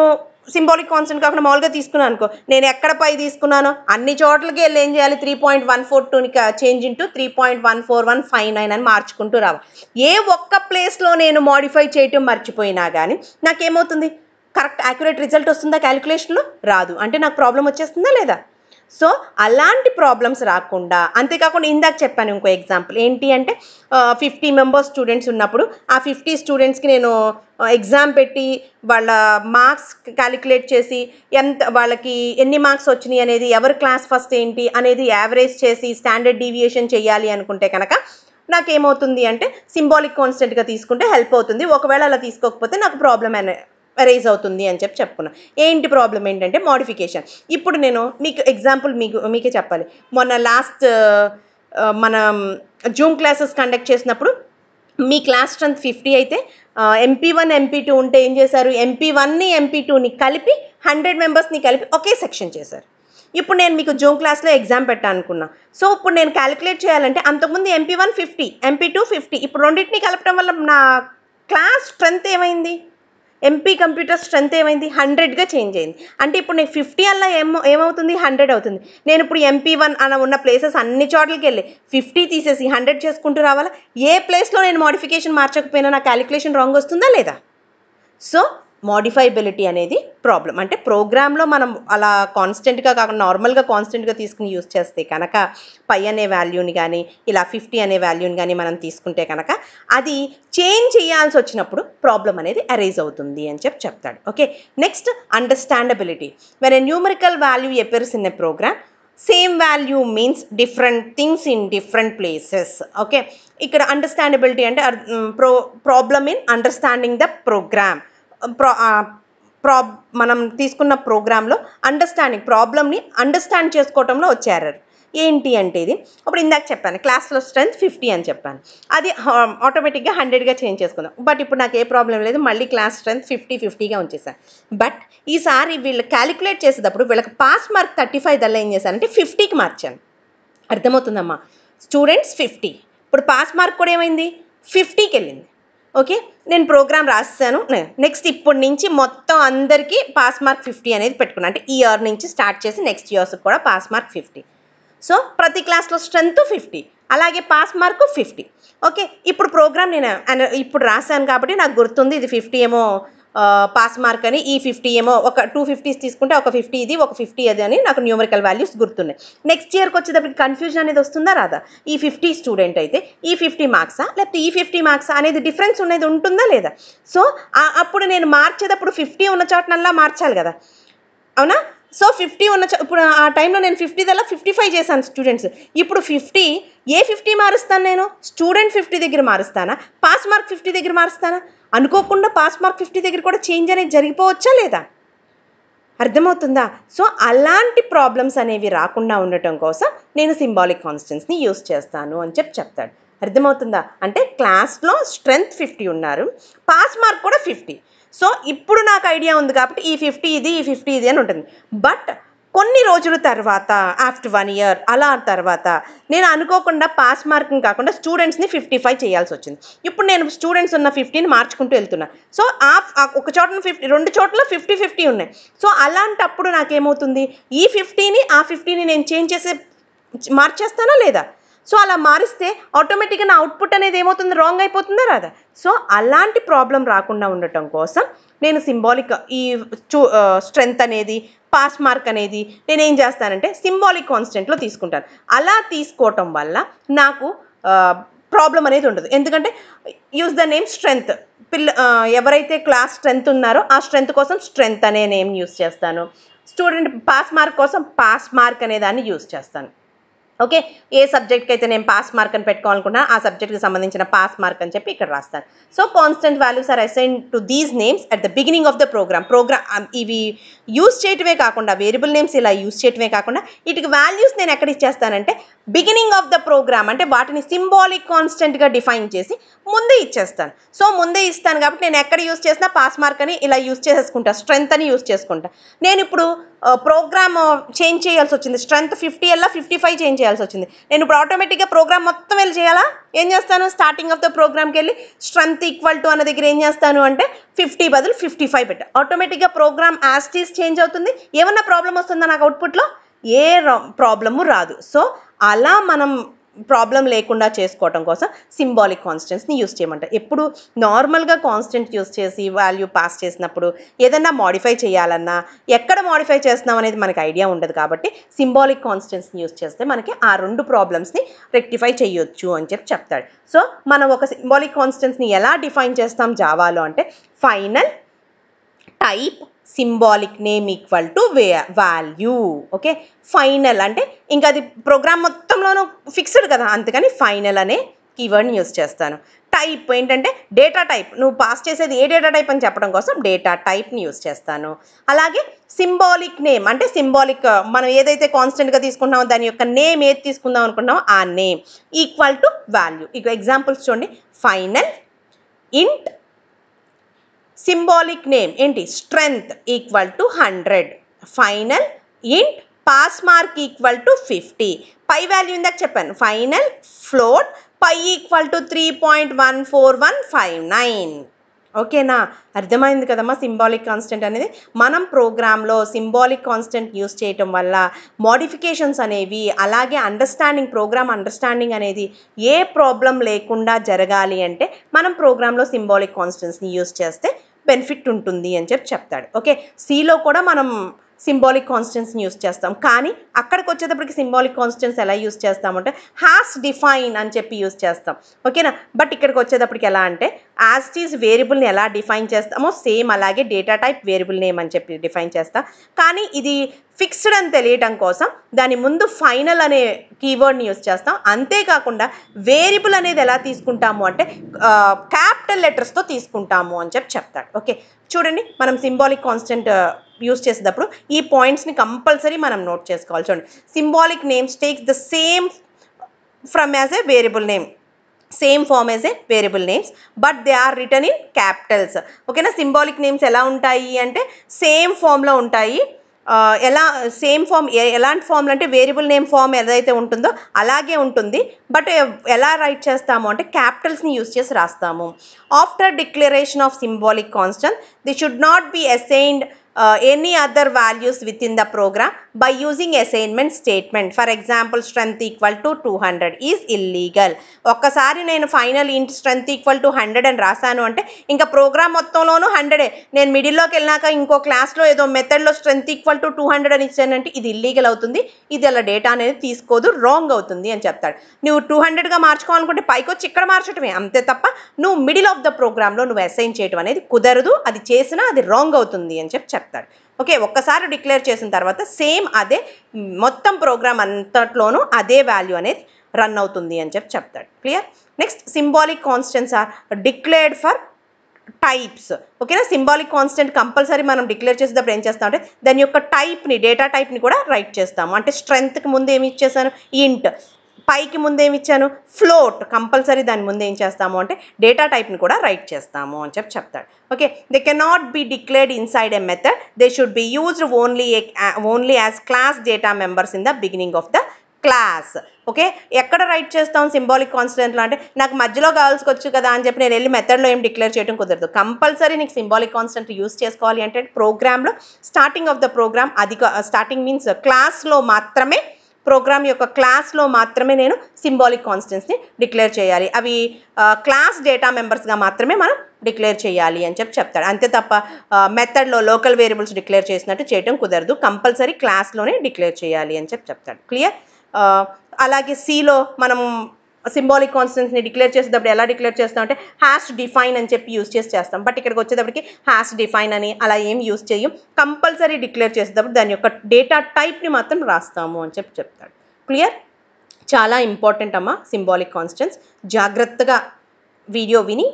సింబాలిక్ కాన్స్టెంట్ కాకుండా మామూలుగా తీసుకున్నాను అనుకో నేను ఎక్కడ పై తీసుకున్నానో అన్ని చోట్లకి వెళ్ళి ఏం చేయాలి త్రీ పాయింట్ వన్ ఫోర్ టూని change into three point one four one five nine అని మార్చుకుంటూ రావాలి ఏ ఒక్క ప్లేస్లో నేను మాడిఫై చేయటం మర్చిపోయినా కానీ నాకేమవుతుంది కరెక్ట్ యాక్యురేట్ రిజల్ట్ వస్తుందా క్యాలిక్యులేషన్లో రాదు అంటే నాకు ప్రాబ్లం వచ్చేస్తుందా లేదా సో అలాంటి ప్రాబ్లమ్స్ రాకుండా అంతేకాకుండా ఇందాక చెప్పాను ఇంకో ఎగ్జాంపుల్ ఏంటి అంటే ఫిఫ్టీ మెంబర్స్ స్టూడెంట్స్ ఉన్నప్పుడు ఆ ఫిఫ్టీ స్టూడెంట్స్కి నేను ఎగ్జామ్ పెట్టి వాళ్ళ మార్క్స్ క్యాలిక్యులేట్ చేసి ఎంత వాళ్ళకి ఎన్ని మార్క్స్ వచ్చినాయి అనేది ఎవరు క్లాస్ ఫస్ట్ ఏంటి అనేది యావరేజ్ చేసి స్టాండర్డ్ డీవియేషన్ చేయాలి అనుకుంటే కనుక నాకేమవుతుంది అంటే సింబాలిక్ కాన్స్టెంట్గా తీసుకుంటే హెల్ప్ అవుతుంది ఒకవేళ అలా తీసుకోకపోతే నాకు ప్రాబ్లం అనే రైజ్ అవుతుంది అని చెప్పి చెప్పుకున్నా ఏంటి ప్రాబ్లం ఏంటంటే మోడిఫికేషన్ ఇప్పుడు నేను మీకు ఎగ్జాంపుల్ మీకు మీకే చెప్పాలి మొన్న లాస్ట్ మన జూమ్ క్లాసెస్ కండక్ట్ చేసినప్పుడు మీ క్లాస్ స్ట్రెంత్ ఫిఫ్టీ అయితే ఎంపీ వన్ ఎంపీ టూ ఉంటే ఏం చేశారు ఎంపీ వన్ని ఎంపీ టూని కలిపి హండ్రెడ్ మెంబర్స్ని కలిపి ఒకే సెక్షన్ చేశారు ఇప్పుడు నేను మీకు జూమ్ క్లాస్లో ఎగ్జామ్ పెట్టాలనుకున్నా సో ఇప్పుడు నేను క్యాలిక్యులేట్ చేయాలంటే అంతకుముందు MP one fifty MP two fifty ఇప్పుడు రెండింటిని కలపడం వల్ల నా క్లాస్ స్ట్రెంత్ ఏమైంది ఎంపీ కంప్యూటర్ స్ట్రెంత్ ఏమైంది హండ్రెడ్గా చేంజ్ అయింది అంటే ఇప్పుడు నేను ఫిఫ్టీ అలా ఏమో ఏమవుతుంది హండ్రెడ్ అవుతుంది నేను ఇప్పుడు ఎంపీ వన్ అని ఉన్న ప్లేసెస్ అన్ని చోట్లకి వెళ్ళి ఫిఫ్టీ తీసేసి హండ్రెడ్ చేసుకుంటూ రావాలా ఏ ప్లేస్లో నేను మోడిఫికేషన్ మార్చకపోయినా నా క్యాలిక్యులేషన్ రాంగ్ వస్తుందా లేదా సో మోడిఫైబిలిటీ అనేది ప్రాబ్లం అంటే ప్రోగ్రామ్లో మనం అలా కాన్స్టెంట్గా కాకుండా నార్మల్గా కాన్స్టెంట్గా తీసుకుని యూస్ చేస్తే కనుక పై అనే వాల్యూని కానీ ఇలా ఫిఫ్టీ అనే వాల్యూని కానీ మనం తీసుకుంటే కనుక అది చేంజ్ చేయాల్సి వచ్చినప్పుడు ప్రాబ్లం అనేది అరైజ్ అవుతుంది అని చెప్పి చెప్తాడు okay next understandability when numerical value appears in program same value means different things in different places okay ఇక్కడ అండర్స్టాండబిలిటీ అంటే pro problem in understanding the program ప్రా ప్రాబ్ మనం తీసుకున్న ప్రోగ్రాంలో అండర్స్టాండింగ్ ప్రాబ్లమ్ని అండర్స్టాండ్ చేసుకోవటంలో వచ్చారు ఏంటి అంటే ఇది అప్పుడు ఇందాక చెప్పాను క్లాస్లో స్ట్రెంత్ ఫిఫ్టీ అని చెప్పాను అది ఆటోమేటిక్గా హండ్రెడ్గా చేంజ్ చేసుకుందాం బట్ ఇప్పుడు నాకు ఏ ప్రాబ్లం లేదు మళ్ళీ క్లాస్ స్ట్రెంత్ ఫిఫ్టీ ఫిఫ్టీగా ఉంచేసాను బట్ ఈసారి వీళ్ళు క్యాలిక్యులేట్ చేసేటప్పుడు వీళ్ళకి పాస్ మార్క్ థర్టీ ఫైవ్ దల్లా ఏం చేశారంటే ఫిఫ్టీకి మార్చాను అర్థమవుతుందమ్మా స్టూడెంట్స్ ఫిఫ్టీ ఇప్పుడు పాస్ మార్క్ కూడా ఏమైంది ఫిఫ్టీకి వెళ్ళింది ఓకే నేను ప్రోగ్రామ్ రాస్తాను నెక్స్ట్ ఇప్పటి నుంచి మొత్తం అందరికీ పాస్ మార్క్ ఫిఫ్టీ అనేది పెట్టుకున్నాను అంటే ఈ ఇయర్ నుంచి స్టార్ట్ చేసి నెక్స్ట్ ఇయర్స్ కూడా పాస్ మార్క్ ఫిఫ్టీ సో ప్రతి క్లాస్లో స్ట్రెంత్ ఫిఫ్టీ అలాగే పాస్ మార్కు ఫిఫ్టీ ఓకే ఇప్పుడు ప్రోగ్రామ్ నేను ఇప్పుడు రాశాను కాబట్టి నాకు గుర్తుంది ఇది ఫిఫ్టీ ఏమో పాస్ మార్క్ అని ఈ ఫిఫ్టీ ఏమో ఒక టూ ఫిఫ్టీస్ తీసుకుంటే ఒక ఫిఫ్టీ ఇది ఒక ఫిఫ్టీ అది అని నాకు న్యూమరికల్ వాల్యూస్ గుర్తున్నాయి నెక్స్ట్ ఇయర్కి వచ్చేటప్పటికి కన్ఫ్యూజన్ అనేది వస్తుందా రాదా ఈ ఫిఫ్టీ స్టూడెంట్ అయితే ఈ ఫిఫ్టీ మార్క్సా లేకపోతే ఈ ఫిఫ్టీ మార్క్సా అనేది డిఫరెన్స్ అనేది ఉంటుందా లేదా సో అప్పుడు నేను మార్చేటప్పుడు ఫిఫ్టీ ఉన్న చోటనల్లా మార్చాలి కదా అవునా సో ఫిఫ్టీ ఉన్న ఇప్పుడు ఆ టైంలో నేను ఫిఫ్టీ దల్లా ఫిఫ్టీ ఫైవ్ చేశాను స్టూడెంట్స్ ఇప్పుడు ఫిఫ్టీ ఏ ఫిఫ్టీ మారుస్తాను నేను స్టూడెంట్ ఫిఫ్టీ దగ్గర మారుస్తానా పాస్ మార్క్ ఫిఫ్టీ దగ్గర మారుస్తానా అనుకోకుండా పాస్ మార్క్ ఫిఫ్టీ దగ్గర కూడా చేంజ్ అనేది జరిగిపోవచ్చా లేదా అర్థమవుతుందా సో అలాంటి ప్రాబ్లమ్స్ అనేవి రాకుండా ఉండటం కోసం నేను సింబాలిక్ కాన్స్టెన్స్ని యూస్ చేస్తాను అని చెప్పి చెప్తాడు అర్థమవుతుందా అంటే క్లాస్లో స్ట్రెంగ్త్ ఫిఫ్టీ ఉన్నారు పాస్ మార్క్ కూడా ఫిఫ్టీ సో ఇప్పుడు నాకు ఐడియా ఉంది కాబట్టి ఈ ఫిఫ్టీ ఇది ఈ ఫిఫ్టీ ఇది అని ఉంటుంది బట్ కొన్ని రోజుల తర్వాత ఆఫ్టర్ వన్ ఇయర్ అలా తర్వాత నేను అనుకోకుండా పాస్ మార్కింగ్ కాకుండా స్టూడెంట్స్ని ఫిఫ్టీ ఫైవ్ చేయాల్సి వచ్చింది ఇప్పుడు నేను స్టూడెంట్స్ ఉన్న ఫిఫ్టీని మార్చుకుంటూ వెళ్తున్నా సో ఆ ఒక చోట ఫిఫ్టీ రెండు చోట్ల ఫిఫ్టీ ఫిఫ్టీ ఉన్నాయి సో అలాంటప్పుడు నాకేమవుతుంది ఈ ఫిఫ్టీని ఆ ఫిఫ్టీని నేను చేంజ్ చేసే మార్చేస్తానా లేదా సో అలా మారిస్తే ఆటోమేటిక్గా నా అవుట్పుట్ అనేది ఏమవుతుంది రాంగ్ అయిపోతుందా రాదా సో అలాంటి ప్రాబ్లం రాకుండా ఉండటం కోసం నేను సింబాలిక్ ఈ చూ స్ట్రెంగ్త్ అనేది పాస్ మార్క్ అనేది నేనేం చేస్తానంటే సింబాలిక్ కాన్స్టెంట్లో తీసుకుంటాను అలా తీసుకోవటం వల్ల నాకు ప్రాబ్లం అనేది ఉండదు ఎందుకంటే యూజ్ ద నేమ్ స్ట్రెంగ్త్ పిల్ల ఎవరైతే క్లాస్ స్ట్రెంగ్త్ ఉన్నారో ఆ స్ట్రెంగ్త్ కోసం స్ట్రెంగ్త్ అనే నేమ్ యూస్ చేస్తాను స్టూడెంట్ పాస్ మార్క్ కోసం పాస్ మార్క్ అనే దాన్ని యూస్ చేస్తాను ఓకే ఏ సబ్జెక్ట్కి అయితే నేను పాస్ మార్క్ అని పెట్టుకోవాలనుకున్నా ఆ సబ్జెక్ట్కి సంబంధించిన పాస్ మార్క్ అని చెప్పి ఇక్కడ రాస్తాను so constant values are assign to these names at the beginning of the program program ఇవి యూస్ చేయటమే కాకుండా వేరియబుల్ నేమ్స్ ఇలా యూస్ చేయటమే కాకుండా వీటికి వాల్యూస్ నేను ఎక్కడ ఇచ్చేస్తానంటే బిగినింగ్ ఆఫ్ ద ప్రోగ్రామ్ అంటే వాటిని సింబాలిక్ కాన్స్టెంట్గా డిఫైన్ చేసి ముందే ఇచ్చేస్తాను సో ముందే ఇస్తాను కాబట్టి నేను ఎక్కడ యూస్ చేసినా పాస్ మార్క్ అని ఇలా యూస్ చేసుకుంటాను స్ట్రెంత్ అని యూస్ చేసుకుంటా నేను ఇప్పుడు ప్రోగ్రామ్ చేంజ్ చేయాల్సి వచ్చింది స్ట్రెంత్ ఫిఫ్టీ వెళ్ళ ఫిఫ్టీ ఫైవ్ చేంజ్ చేయాల్సి వచ్చింది నేను ఇప్పుడు ఆటోమేటిక్గా ప్రోగ్రామ్ మొత్తం వెళ్ళి చేయాలా ఏం చేస్తాను స్టార్టింగ్ ఆఫ్ ద ప్రోగ్రామ్కి వెళ్ళి స్ట్రెంత్ ఈక్వల్ టు అన్న దగ్గర ఏం చేస్తాను అంటే ఫిఫ్టీ బదులు ఫిఫ్టీ ఫైవ్ పెట్టా ఆటోమేటిక్గా ప్రోగ్రామ్ యాస్టీస్ చేంజ్ అవుతుంది ఏమన్నా ప్రాబ్లం వస్తుందా నాకు అవుట్పుట్లో ఏ ప్రాబ్లము రాదు సో అలా మనం ప్రాబ్లం లేకుండా చేసుకోవటం కోసం సింబాలిక్ కాన్స్టెంట్స్ని యూస్ చేయమంటారు ఎప్పుడు నార్మల్గా కాన్స్టెంట్ యూస్ చేసి వాల్యూ పాస్ చేసినప్పుడు ఏదన్నా మాడిఫై చేయాలన్నా ఎక్కడ మాడిఫై చేస్తున్నాం అనేది మనకి ఐడియా ఉండదు కాబట్టి సింబాలిక్ కాన్స్టెంట్స్ని యూస్ చేస్తే మనకి ఆ రెండు ప్రాబ్లమ్స్ని రెక్టిఫై చేయొచ్చు అని చెప్పి చెప్తాడు సో మనం ఒక సింబాలిక్ కాన్స్టెంట్స్ని ఎలా డిఫైన్ చేస్తాం జావాలో అంటే final type symbolic name equal to వే వాల్యూ ఓకే ఫైనల్ అంటే ఇంకా అది ప్రోగ్రామ్ మొత్తంలోనూ ఫిక్స్డ్ కదా అందుకని ఫైనల్ అనే కీవర్డ్ని యూస్ చేస్తాను టైప్ ఏంటంటే డేటా టైప్ నువ్వు పాస్ చేసేది ఏ డేటా టైప్ అని చెప్పడం కోసం డేటా టైప్ని యూస్ చేస్తాను అలాగే సింబాలిక్ నేమ్ అంటే సింబాలిక్ uh, మనం ఏదైతే కాన్స్టెంట్గా తీసుకుంటామో దాని యొక్క నేమ్ ఏది తీసుకుందాం అనుకున్నామో ఆ నేమ్ ఈక్వల్ టు వాల్యూ ఇక ఎగ్జాంపుల్స్ చూడండి ఫైనల్ ఇంట్ సింబాలిక్ నేమ్ ఏంటి strength equal to hundred final int pass mark equal to fifty pi value ఇందాక చెప్పాను final float pi equal to three point one four one five nine ఓకేనా అర్థమైంది కదమ్మా symbolic constant అనేది మనం ప్రోగ్రాంలో symbolic constant use చేయటం వల్ల మోడిఫికేషన్స్ అనేవి అలాగే అండర్స్టాండింగ్ ప్రోగ్రామ్ అండర్స్టాండింగ్ అనేది ఏ ప్రాబ్లం లేకుండా జరగాలి అంటే మనం ప్రోగ్రాంలో సింబాలిక్ కాన్స్టెంట్స్ని యూస్ చేస్తే బెనిఫిట్ ఉంటుంది అని చెప్పి చెప్తాడు ఓకే సిలో కూడా మనం సింబాలిక్ కాన్స్టెన్స్ని యూస్ చేస్తాం కానీ అక్కడికి వచ్చేటప్పటికి సింబాలిక్ కాన్స్టెన్స్ ఎలా యూస్ చేస్తామంటే హ్యాస్ డిఫైన్ అని చెప్పి యూస్ చేస్తాం ఓకేనా బట్ ఇక్కడికి వచ్చేటప్పటికి ఎలా అంటే యాజ్టీజ్ వేరియబుల్ని ఎలా డిఫైన్ చేస్తామో సేమ్ అలాగే డేటా టైప్ వేరియబుల్ నేమ్ అని చెప్పి డిఫైన్ చేస్తాం కానీ ఇది ఫిక్స్డ్ అని తెలియటం కోసం దాని ముందు ఫైనల్ అనే కీవర్డ్ని యూస్ చేస్తాం అంతేకాకుండా వేరియబుల్ అనేది ఎలా తీసుకుంటాము అంటే క్యాపిటల్ లెటర్స్తో తీసుకుంటాము అని చెప్పి చెప్తాడు ఓకే చూడండి మనం సింబాలిక్ కాన్స్టెంట్ యూస్ చేసేటప్పుడు ఈ పాయింట్స్ని కంపల్సరీ మనం నోట్ చేసుకోవాలి చూడండి symbolic names takes the same from as a variable name same form as a variable names but they are written in capitals ఓకేనా సింబాలిక్ నేమ్స్ ఎలా ఉంటాయి అంటే సేమ్ ఫామ్లో ఉంటాయి ఎలా సేమ్ ఫామ్ ఎలాంటి ఫామ్లు అంటే వేరియబుల్ నేమ్ ఫామ్ ఏదైతే ఉంటుందో అలాగే ఉంటుంది బట్ ఎలా రైట్ చేస్తాము అంటే క్యాపిటల్స్ని యూస్ చేసి రాస్తాము after declaration of symbolic constant the should not be assigned any other values within the program by using assignment statement for example strength equal to two hundred is illegal ఒక్కసారి నేను final ఇంట్ strength equal to hundred అని రాశాను అంటే ఇంకా programme మొత్తంలోనూ హండ్రెడే నేను మిడిల్లోకి వెళ్ళాక ఇంకో క్లాస్లో ఏదో మెథడ్లో strength equal to two hundred అని ఇచ్చానంటే ఇది ఇల్లీగల్ అవుతుంది ఇది అలా డేటా అనేది తీసుకోదు రాంగ్ అవుతుంది అని చెప్తాడు నువ్వు టూ హండ్రెడ్గా మార్చుకోవాలనుకుంటే పైకి వచ్చి ఇక్కడ మార్చటమే అంతే తప్ప నువ్వు మిడిల్ ఆఫ్ ద ప్రోగ్రామ్లో నువ్వు అసైన్ చేయడం అనేది కుదరదు అది చేసినా అది రాంగ్ అవుతుంది అని చెప్పి చెప్తాడు ఓకే ఒక్కసారి డిక్లేర్ చేసిన తర్వాత సేమ్ అదే మొత్తం ప్రోగ్రామ్ అంతట్లోనూ అదే వాల్యూ అనేది రన్ అవుతుంది అని చెప్పి చెప్తాడు clear next symbolic constants are declared for types ఓకేనా సింబాలిక్ కాన్స్టెంట్ కంపల్సరీ మనం డిక్లేర్ చేసేటప్పుడు ఏం చేస్తామంటే దాని యొక్క టైప్ని డేటా టైప్ని కూడా రైట్ చేస్తాము అంటే స్ట్రెంత్కి ముందు ఏమి ఇచ్చేసాను ఇంట్ పైకి ముందేమి ఇచ్చాను ఫ్లోట్ కంపల్సరీ దాని ముందు ఏం చేస్తాము అంటే డేటా టైప్ని కూడా రైట్ చేస్తాము అని చెప్పి చెప్తాడు okay they cannot be declared inside a method they should be used only only as class data members in the beginning of the class okay ఎక్కడ రైట్ చేస్తాం సింబాలిక్ కాన్స్టెంట్లో అంటే నాకు మధ్యలో కావాల్సుకొచ్చు కదా అని చెప్పి నేను వెళ్ళి మెథడ్లో ఏం డిక్లేర్ చేయడం కుదరదు కంపల్సరీ నీకు సింబాలిక్ కాన్స్టెంట్ యూస్ చేసుకోవాలి అంటే ప్రోగ్రామ్లో స్టార్టింగ్ ఆఫ్ ద ప్రోగ్రామ్ అధిక స్టార్టింగ్ మీన్స్ క్లాస్లో మాత్రమే ప్రోగ్రామ్ యొక్క క్లాస్లో మాత్రమే నేను సింబాలిక్ కాన్స్టెంట్స్ని డిక్లేర్ చేయాలి అవి క్లాస్ డేటా మెంబర్స్గా మాత్రమే మనం డిక్లేర్ చేయాలి అని చెప్పి చెప్తాడు అంతే తప్ప మెథడ్లో లోకల్ వేరియబుల్స్ డిక్లేర్ చేసినట్టు చేయటం కుదరదు కంపల్సరీ క్లాస్లోనే డిక్లేర్ చేయాలి అని చెప్పి చెప్తాడు క్లియర్ అలాగే సిలో మనం సింబాలిక్ కాన్స్టెంట్స్ని డిక్లేర్ చేసేటప్పుడు ఎలా డిక్లేర్ చేస్తాం అంటే హ్యాష్ డిఫైన్ అని చెప్పి యూస్ చేసి చేస్తాం బట్ ఇక్కడికి వచ్చేటప్పటికి హ్యాష్ డిఫైన్ అని అలా ఏం యూస్ చేయం కంపల్సరీ డిక్లేర్ చేసేటప్పుడు దాని యొక్క డేటా టైప్ని మాత్రం రాస్తాము అని చెప్పి చెప్తాడు క్లియర్ చాలా ఇంపార్టెంట్ అమ్మా సింబాలిక్ కాన్స్టెన్స్ జాగ్రత్తగా వీడియో విని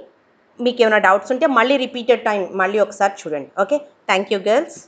మీకు ఏమైనా డౌట్స్ ఉంటే మళ్ళీ రిపీటెడ్ టైం మళ్ళీ ఒకసారి చూడండి ఓకే థ్యాంక్ యూ గర్ల్స్